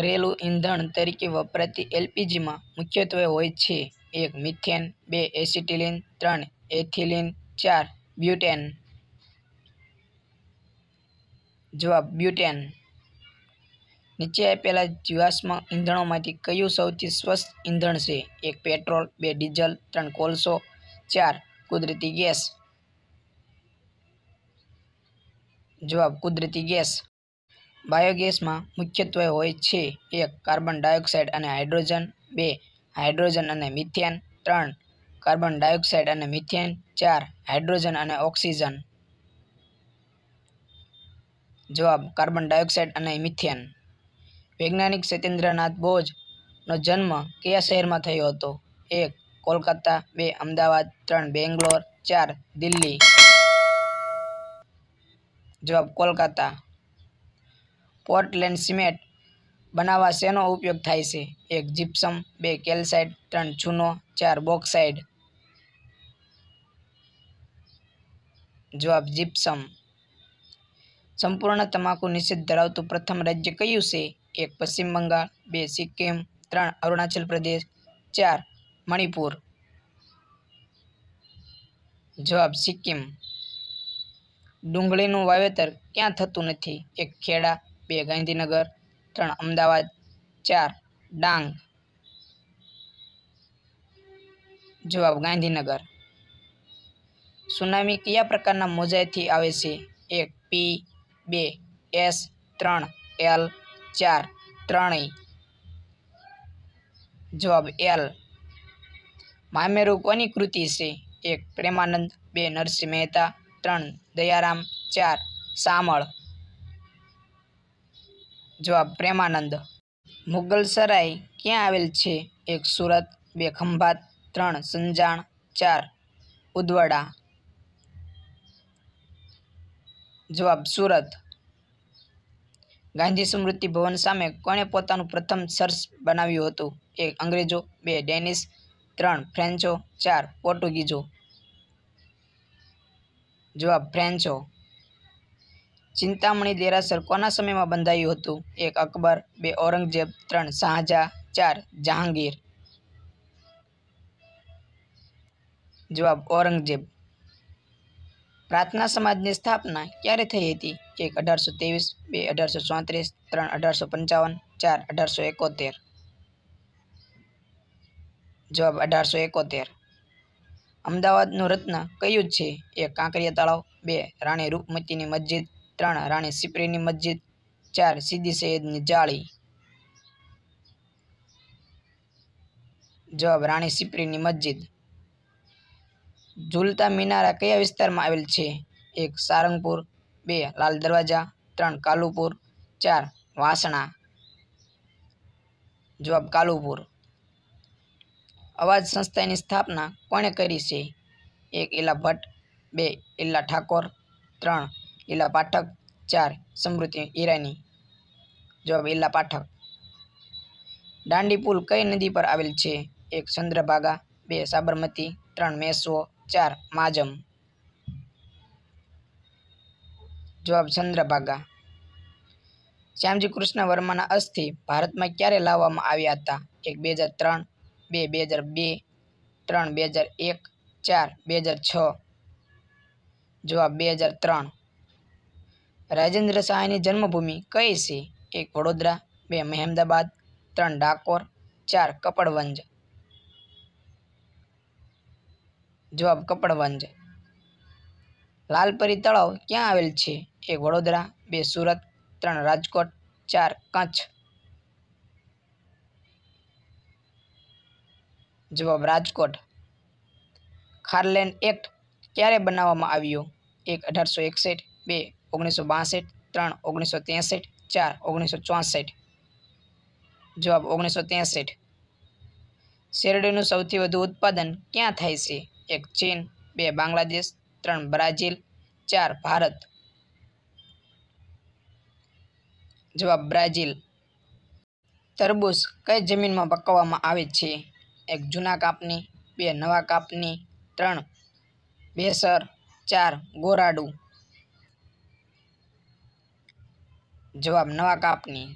ઘરેલું ઇંધણ તરીકે વપરાતી એલપીજીમાં મુખ્યત્વે હોય છે એક મિથેન બે એસિટિલિન ત્રણ એથિલિન ચાર બ્યુટેન જવાબ બ્યુટેન નીચે આપેલા જીવાશ્મ ઇંધણોમાંથી કયું સૌથી સ્વસ્થ ઇંધણ છે એક પેટ્રોલ બે ડીઝલ ત્રણ કોલસો ચાર કુદરતી ગેસ જવાબ કુદરતી ગેસ બાયોગેસમાં મુખ્યત્વે હોય છે એક કાર્બન ડાયોક્સાઇડ અને હાઇડ્રોજન બે હાઇડ્રોજન અને મિથેન ત્રણ કાર્બન ડાયોક્સાઇડ અને મિથેન ચાર હાઇડ્રોજન અને ઓક્સિજન જવાબ કાર્બન ડાયોક્સાઇડ અને મિથેન વૈજ્ઞાનિક સત્યેન્દ્રનાથ બોઝનો જન્મ કયા શહેરમાં થયો હતો એક કોલકાતા બે અમદાવાદ ત્રણ બેંગ્લોર ચાર દિલ્હી જવાબ કોલકાતા પોર્ટલેન્ડ સિમેન્ટ બનાવવા શેનો ઉપયોગ થાય છે એક જીપ્સમ બે કેલસાઇડ ત્રણ ચૂનો ચાર બોક્સાઇડ જવાબ જીપ્સમ સંપૂર્ણ તમાકુ નિષેધ ધરાવતું પ્રથમ રાજ્ય કયું છે એક પશ્ચિમ બંગાળ બે સિક્કિમ ત્રણ અરુણાચલ પ્રદેશ ચાર મણિપુર જવાબ સિક્કિમ ડુંગળીનું વાવેતર ક્યાં થતું નથી એક ખેડા બે ગાંધીનગર ત્રણ અમદાવાદ ચાર ડાંગ જવાબ ગાંધીનગર સુનામી કયા પ્રકારના મોજાથી આવે છે એક પી બે એસ ત્રણ એલ ચાર ત્રણેય જવાબ એલ મામેરુ કોની કૃતિ છે એક પ્રેમાનંદ બે નરસિંહ મહેતા ત્રણ દયારામ ચાર સામળ જવાબ પ્રેમાનંદ મુગલસરાય ક્યાં આવેલ છે એક સુરત બે ખંભાત ત્રણ સંજાણ ચાર ઉદવાડા જવાબ સુરત ગાંધી સ્મૃતિ ભવન સામે કોણે પોતાનું પ્રથમ સર્સ બનાવ્યું હતું એક અંગ્રેજો બે ડેનિશ ત્રણ ફ્રેન્ચો ચાર પોર્ટુગીઝો જવાબ ફ્રેન્ચો ચિંતામણી દેરાસર કોના સમયમાં બંધાયું હતું એક અકબર બે ઔરંગઝેબ ત્રણ શાહજહાં ચાર જહાંગીર જવાબ ઔરંગઝેબ પ્રાર્થના સમાજની સ્થાપના ક્યારે થઈ હતી એક અઢારસો ત્રેવીસ બે અઢારસો ચોત્રીસ ત્રણ અઢારસો પંચાવન ચાર અઢારસો એકોતેર જવાબ અઢારસો એકોતેર અમદાવાદનું રત્ન કયું છે એક કાંકરિયા તળાવ બે રાણી રૂપમતીની મસ્જિદ ત્રણ રાણી સિપ્રીની મસ્જિદ ચાર સીદી સૈયદની જાળી જવાબ રાણી સિપ્રીની મસ્જિદ ઝુલતા મિનારા કયા વિસ્તારમાં આવેલ છે એક સારંગપુર બે લાલ દરવાજા ત્રણ કાલુપુર ચાર વાસણા જવાબ કાલુપુર અવાજ સંસ્થાની સ્થાપના કોણે કરી છે એક ઇલા ભટ્ટ બે ઇલ્લા ઠાકોર ત્રણ ઈલા પાઠક ચાર સમૃદ્ધિ ઈરાની જવાબ ઈલા પાઠક દાંડી પુલ કઈ નદી પર આવેલ છે એક ચંદ્રભાગા બે સાબરમતી ત્રણ મેસો ચાર માજમ જવાબ ચંદ્રભાગા શ્યામજી કૃષ્ણ વર્માના અસ્થિ ભારતમાં ક્યારે લાવવામાં આવ્યા હતા એક બે હજાર ત્રણ બે બે હજાર બે ત્રણ બે હજાર એક ચાર બે હજાર છ જવાબ બે હજાર ત્રણ રાજેન્દ્ર શાહની જન્મભૂમિ કઈ છે એક વડોદરા બે મહેમદાબાદ ત્રણ ડાકોર ચાર કપડવંજ જવાબ કપડવંજ લાલપરી તળાવ ક્યાં આવેલ છે એક વડોદરા બે સુરત ત્રણ રાજકોટ ચાર કચ્છ જવાબ રાજકોટ ખારલેન્ડ એક્ટ ક્યારે બનાવવામાં આવ્યો એક અઢારસો એકસઠ બે ઓગણીસો બાસઠ ત્રણ ઓગણીસો ત્રેસઠ ચાર ઓગણીસો ચોસઠ જવાબ ઓગણીસો ત્રેસઠ શેરડીનું સૌથી વધુ ઉત્પાદન ક્યાં થાય છે એક ચીન બે બાંગ્લાદેશ ત્રણ બ્રાઝિલ ચાર ભારત જવાબ બ્રાઝિલ તરબૂચ કઈ જમીનમાં પકવવામાં આવે છે એક જૂના કાપની બે નવા કાપની ત્રણ બેસર ચાર ગોરાડું જવાબ નવા કાપની